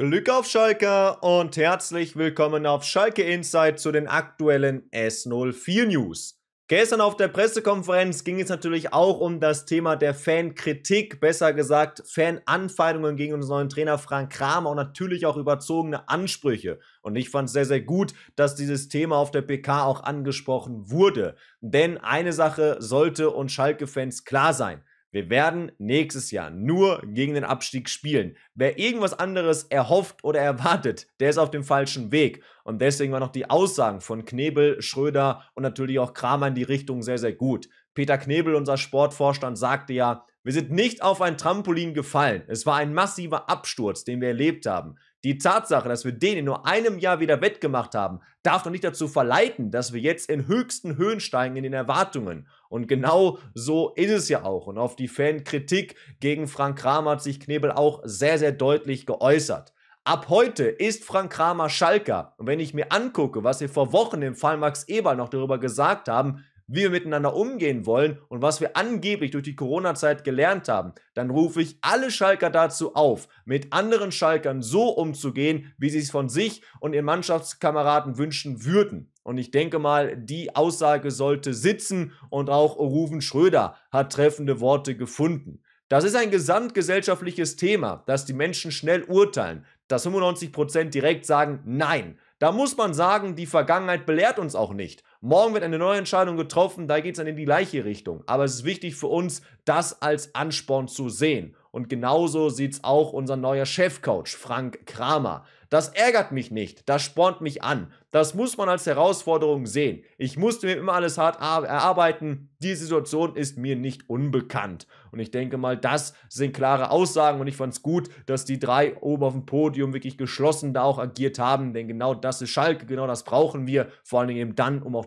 Glück auf Schalke und herzlich willkommen auf Schalke Insight zu den aktuellen S04 News. Gestern auf der Pressekonferenz ging es natürlich auch um das Thema der Fankritik, besser gesagt Fananfeindungen gegen unseren neuen Trainer Frank Kramer und natürlich auch überzogene Ansprüche. Und ich fand es sehr, sehr gut, dass dieses Thema auf der PK auch angesprochen wurde. Denn eine Sache sollte uns Schalke-Fans klar sein. Wir werden nächstes Jahr nur gegen den Abstieg spielen. Wer irgendwas anderes erhofft oder erwartet, der ist auf dem falschen Weg. Und deswegen waren auch die Aussagen von Knebel, Schröder und natürlich auch Kramer in die Richtung sehr, sehr gut. Peter Knebel, unser Sportvorstand, sagte ja, wir sind nicht auf ein Trampolin gefallen. Es war ein massiver Absturz, den wir erlebt haben. Die Tatsache, dass wir den in nur einem Jahr wieder wettgemacht haben, darf doch nicht dazu verleiten, dass wir jetzt in höchsten Höhen steigen in den Erwartungen. Und genau so ist es ja auch. Und auf die Fankritik gegen Frank Kramer hat sich Knebel auch sehr, sehr deutlich geäußert. Ab heute ist Frank Kramer Schalker. Und wenn ich mir angucke, was wir vor Wochen im Fall Max Eberl noch darüber gesagt haben, wie wir miteinander umgehen wollen und was wir angeblich durch die Corona-Zeit gelernt haben, dann rufe ich alle Schalker dazu auf, mit anderen Schalkern so umzugehen, wie sie es von sich und ihren Mannschaftskameraden wünschen würden. Und ich denke mal, die Aussage sollte sitzen und auch Ruven Schröder hat treffende Worte gefunden. Das ist ein gesamtgesellschaftliches Thema, das die Menschen schnell urteilen, dass 95% direkt sagen Nein. Da muss man sagen, die Vergangenheit belehrt uns auch nicht. Morgen wird eine neue Entscheidung getroffen, da geht es dann in die gleiche Richtung. Aber es ist wichtig für uns, das als Ansporn zu sehen. Und genauso sieht es auch unser neuer Chefcoach, Frank Kramer. Das ärgert mich nicht, das spornt mich an. Das muss man als Herausforderung sehen. Ich musste mir immer alles hart erarbeiten. Die Situation ist mir nicht unbekannt. Und ich denke mal, das sind klare Aussagen und ich fand es gut, dass die drei oben auf dem Podium wirklich geschlossen da auch agiert haben, denn genau das ist Schalke, genau das brauchen wir, vor allen Dingen eben dann, um auch